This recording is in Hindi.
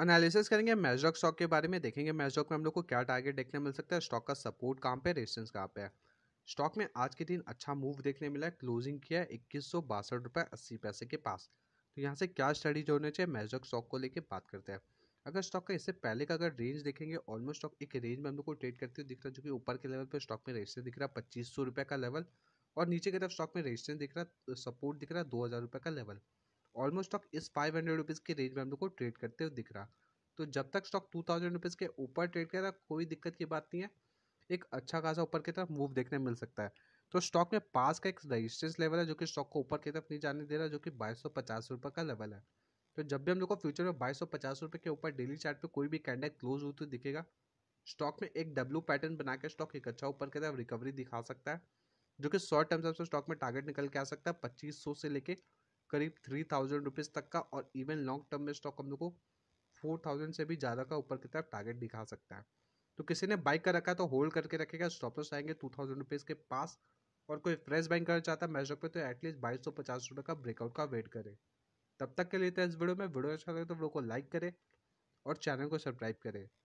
एनालिसिस करेंगे मैजडॉक स्टॉक के बारे में देखेंगे मैजडॉक में हम लोग को क्या टारगेट देखने मिल सकता है स्टॉक का सपोर्ट कहाँ पे रेजिस्टेंस कहाँ पे है स्टॉक में आज के दिन अच्छा मूव देखने मिला है क्लोजिंग किया है इक्कीस सौ बासठ रुपये अस्सी पैसे के पास तो यहाँ से क्या स्टडीज होने चाहिए मैजडॉक स्टॉक को लेकर बात करते हैं अगर स्टॉक का इससे पहले का अगर रेंज देखेंगे ऑलमोस्ट स्टॉक एक रेंज में हम लोग को ट्रेड करते हुए दिख रहा है जो कि ऊपर के लेवल पर स्टॉक में रेजिस्टेंस दिख रहा है पच्चीस सौ रुपये का लेवल और नीचे की तरफ स्टॉक में रेजिस्टेंस दिख रहा है सपोर्ट दिख रहा है दो हज़ार रुपये का लेवल ऑलमोस्ट स्टॉक इस फाइव हंड्रेड रुपीज़ के रेंज में हम लोग को ट्रेड करते हुए दिख रहा तो जब तक स्टॉक टू थाउजेंड रुपीज़ के ऊपर ट्रेड कर रहा कोई दिक्कत की बात नहीं है एक अच्छा खासा ऊपर की तरफ मूव देखने मिल सकता है तो स्टॉक में पास का एक रजिस्टेंस लेवल है जो कि स्टॉक को ऊपर की तरफ नहीं जाने दे रहा जो कि बाईस सौ पचास रुपये का लेवल है तो जब भी हम लोग को फ्यूचर में बाईस सौ पचास रुपये के ऊपर डेली चार्ट पे कोई भी कैंडल क्लोज होते हुए दिखेगा स्टॉक में एक डब्ल्यू पैटर्न बना के स्टॉक एक अच्छा ऊपर की तरफ रिकवरी दिखा सकता है जो कि शॉर्ट टर्म से स्टॉक में टारगेट निकल के आ सकता है पच्चीस सौ से लेके करीब थ्री थाउजेंड रुपीज़ तक का और इवन लॉन्ग टर्म में स्टॉक हम लोग को फोर थाउजेंड से भी ज़्यादा का ऊपर की तरफ टारगेट दिखा सकता है तो किसी ने बाइक कर रखा है तो होल्ड करके रखेगा स्टॉप लॉस आएंगे टू थाउजेंड रुपीज़ के पास और कोई फ्रेश बाइंग करना चाहता है मैचअप पे तो एटलीस्ट बाईस सौ पचास रुपये का ब्रेकआउट का वेट करें तब तक के लिए तो इस वीडियो में वीडियो अच्छा लगे तो वीडियो को लाइक करें और चैनल को सब्सक्राइब करें